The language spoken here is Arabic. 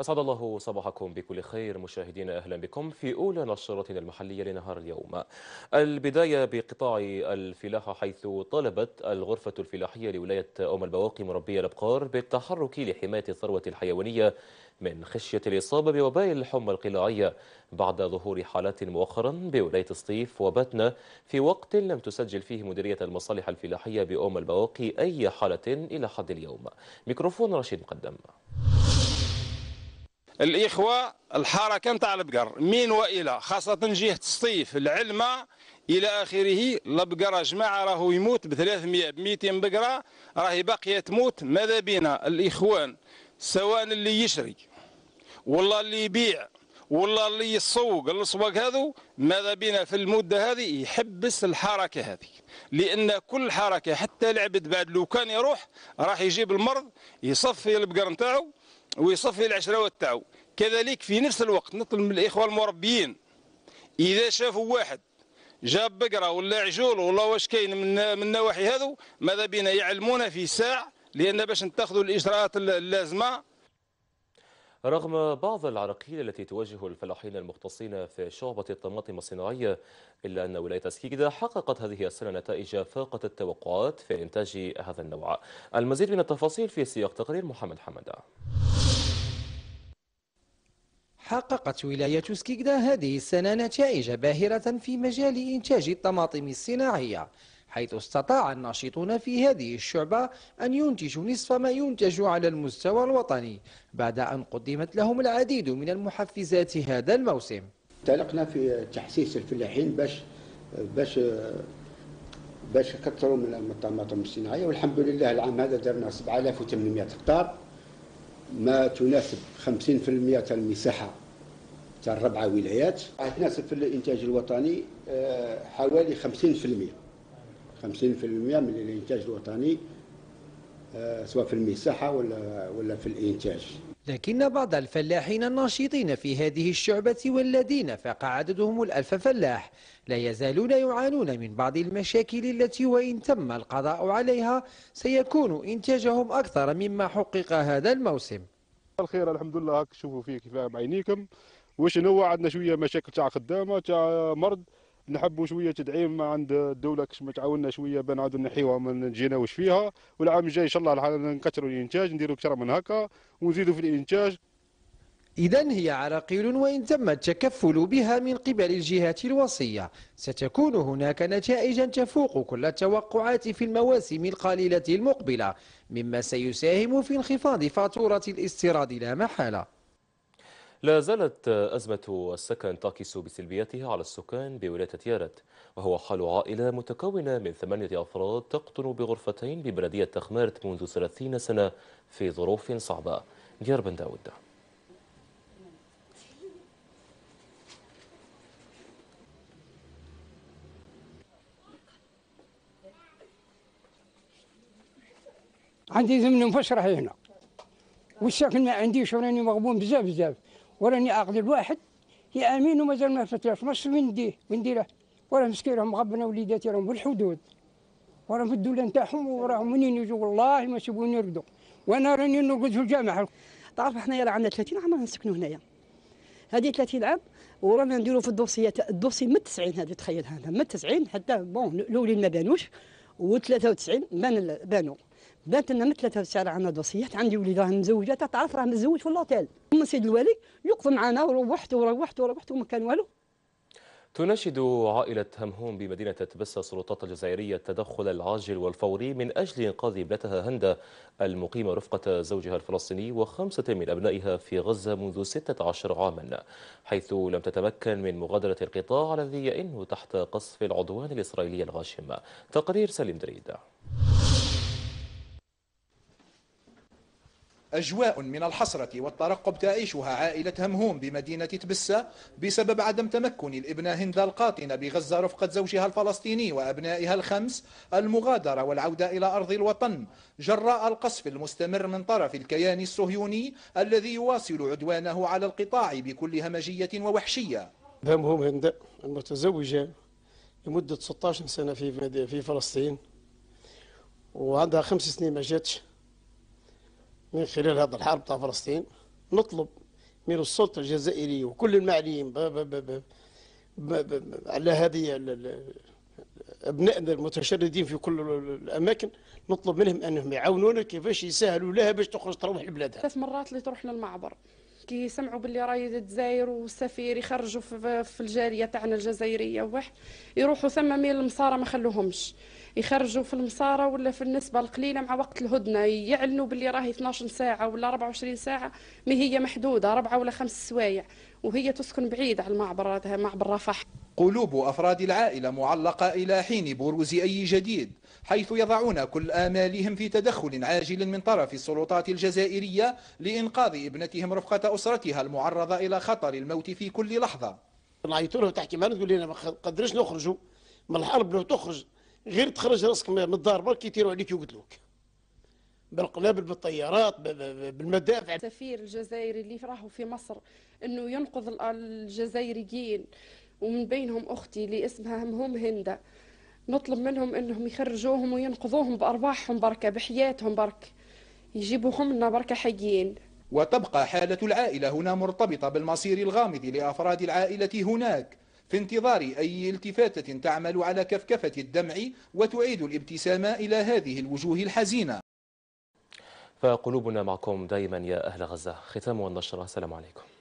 أسعد الله صباحكم بكل خير مشاهدينا أهلا بكم في أولى نشرتنا المحلية لنهار اليوم البداية بقطاع الفلاحة حيث طلبت الغرفة الفلاحية لولاية أم البواقي مربية الأبقار بالتحرك لحماية الثروة الحيوانية من خشية الإصابة بوباء الحمى القلاعية بعد ظهور حالات مؤخرا بولاية الصيف وباتنا في وقت لم تسجل فيه مديرية المصالح الفلاحية بأم البواقي أي حالة إلى حد اليوم ميكروفون رشيد مقدم الإخوة الحركة نتاع البقر من وإلى خاصة جهة الصيف العلمة إلى آخره البقرة جماعة راهو يموت ب 300 ب 200 بقرة راهي باقية تموت ماذا بينا الإخوان سواء اللي يشري والله اللي يبيع والله اللي يسوق السواق هذو ماذا بينا في المدة هذه يحبس الحركة هذه لأن كل حركة حتى العبد بعد لو كان يروح راح يجيب المرض يصفي البقر نتاعو ويصفي العشرة تاعو كذلك في نفس الوقت نطلب من الإخوة المربيين إذا شافوا واحد جاب بقرة ولا عجول ولا واش كاين من من نواحي هذو ماذا بينا يعلمونا في ساعة لأن باش نتخذوا الإجراءات اللازمة رغم بعض العراقيل التي تواجه الفلاحين المختصين في شعبة الطماطم الصناعية إلا أن ولاية سكيكدا حققت هذه السنة نتائج فاقت التوقعات في إنتاج هذا النوع المزيد من التفاصيل في سياق تقرير محمد حمدة حققت ولاية سكيكدا هذه السنة نتائج باهرة في مجال إنتاج الطماطم الصناعية حيث استطاع الناشطون في هذه الشعبة أن ينتجوا نصف ما ينتج على المستوى الوطني بعد أن قدمت لهم العديد من المحفزات هذا الموسم انطلقنا في تحسيس الفلاحين باش باش باش كثروا من الطماطم الصناعيه والحمد لله العام هذا درنا 7800 هكتار ما تناسب 50% المساحه تاع الربعه ولايات تناسب في الانتاج الوطني آه، حوالي 50% 50% من الانتاج الوطني آه، سواء في المساحه ولا ولا في الانتاج لكن بعض الفلاحين الناشطين في هذه الشعبة والذين فاق عددهم الألف فلاح لا يزالون يعانون من بعض المشاكل التي وإن تم القضاء عليها سيكون إنتاجهم أكثر مما حقق هذا الموسم الخير الحمد لله هاك شوفوا فيه كيف بعينيكم وشنو عندنا شويه مشاكل تاع خدامه تاع مرض نحبوا شويه تدعيم ما عند الدوله كش ما تعاوننا شويه بان عاد نحيوها ما نجيناوش فيها والعام الجاي ان شاء الله نكثروا الانتاج نديروا اكثر من هكا ونزيدوا في الانتاج إذا هي عراقيل وإن تم التكفل بها من قبل الجهات الوصية ستكون هناك نتائج تفوق كل التوقعات في المواسم القليلة المقبلة مما سيساهم في انخفاض فاتورة الاستيراد لا محالة لا زالت أزمة السكن تعكس بسلبياتها على السكان بولاية يارت وهو حال عائلة متكونة من ثمانية أفراد تقطن بغرفتين ببلدية تخمارت منذ 30 سنة في ظروف صعبة ديار بن داود عندي زمن مفشرة هنا والساكن ما عنديش راني مغبون بزاف بزاف وراني اقضي الواحد يا امين ومازال ما فتاش ما وين نديه وين نديره وراه مسكين راهم غبنا وليداتي راهم في الحدود وراهم في الدوله نتاعهم وراهم منين يجوا والله ما يسيبوني يرقدوا وانا راني نرقد في الجامع تعرف حنايا راه عندنا 30 عام نسكنوا هنايا هذه 30 عام ورانا نديروا في الدوسيات الدوسي من 90 هذه تخيلها من 90 حتى بون الاولين ما بانوش و93 بان بانوا بنات لنا من هذا الشارع انا دوسيات عندي وليد راه مزوجات تعرف راه متزوج في اللوتيل من سيد الوالي يقف معنا وروحت وروحت وروحت وما كان والو تناشد عائلة همهوم بمدينة تبسة السلطات الجزائرية التدخل العاجل والفوري من أجل إنقاذ ابنتها هندة المقيمة رفقة زوجها الفلسطيني وخمسة من أبنائها في غزة منذ 16 عاما حيث لم تتمكن من مغادرة القطاع الذي يئن تحت قصف العدوان الإسرائيلي الغاشم تقرير سليم دريد أجواء من الحسرة والترقب تعيشها عائلة همهوم بمدينة تبسة بسبب عدم تمكن الإبنة هند القاطنة بغزة رفقة زوجها الفلسطيني وأبنائها الخمس المغادرة والعودة إلى أرض الوطن جراء القصف المستمر من طرف الكيان الصهيوني الذي يواصل عدوانه على القطاع بكل همجية ووحشية همهوم هند المتزوجة لمدة 16 سنة في في فلسطين وعندها خمس سنين ما جاتش من خلال هذا الحرب تاع فلسطين نطلب من السلطه الجزائريه وكل المعنيين على هذه ابنائنا المتشردين في كل الاماكن نطلب منهم انهم يعاونونا كيفاش يسهلوا لها باش تخرج تروح لبلادها ثلاث مرات اللي تروح للمعبر كي سمعوا باللي راهي الجزائر والسفير يخرجوا في, في تاعنا الجزائريه واحد يروحوا ثم من المصاره ما خلوهمش يخرجوا في المصاره ولا في النسبه القليله مع وقت الهدنه يعلنوا باللي راهي 12 ساعه ولا 24 ساعه ما هي محدوده ربعه ولا خمس سوايع وهي تسكن بعيد على المعبر معبر رفح قلوب أفراد العائلة معلقة إلى حين بروز أي جديد حيث يضعون كل آمالهم في تدخل عاجل من طرف السلطات الجزائرية لإنقاذ ابنتهم رفقة أسرتها المعرضة إلى خطر الموت في كل لحظة نعيطوا له تحكي معنا تقول لنا ما قدرش نخرجوا من الحرب لو تخرج غير تخرج راسك من الدار برك يطيروا عليك ويقتلوك بالقنابل بالطيارات بالمدافع السفير الجزائري اللي راحوا في مصر انه ينقذ الجزائريين ومن بينهم أختي اللي اسمها هم هندة نطلب منهم أنهم يخرجوهم وينقذوهم بأرواحهم بركة بحياتهم برك يجيبوهم لنا بركة حيين وتبقى حالة العائلة هنا مرتبطة بالمصير الغامض لأفراد العائلة هناك في انتظار أي التفاتة تعمل على كفكفة الدمع وتعيد الابتسامة إلى هذه الوجوه الحزينة فقلوبنا معكم دائما يا أهل غزة ختام والنشرة السلام عليكم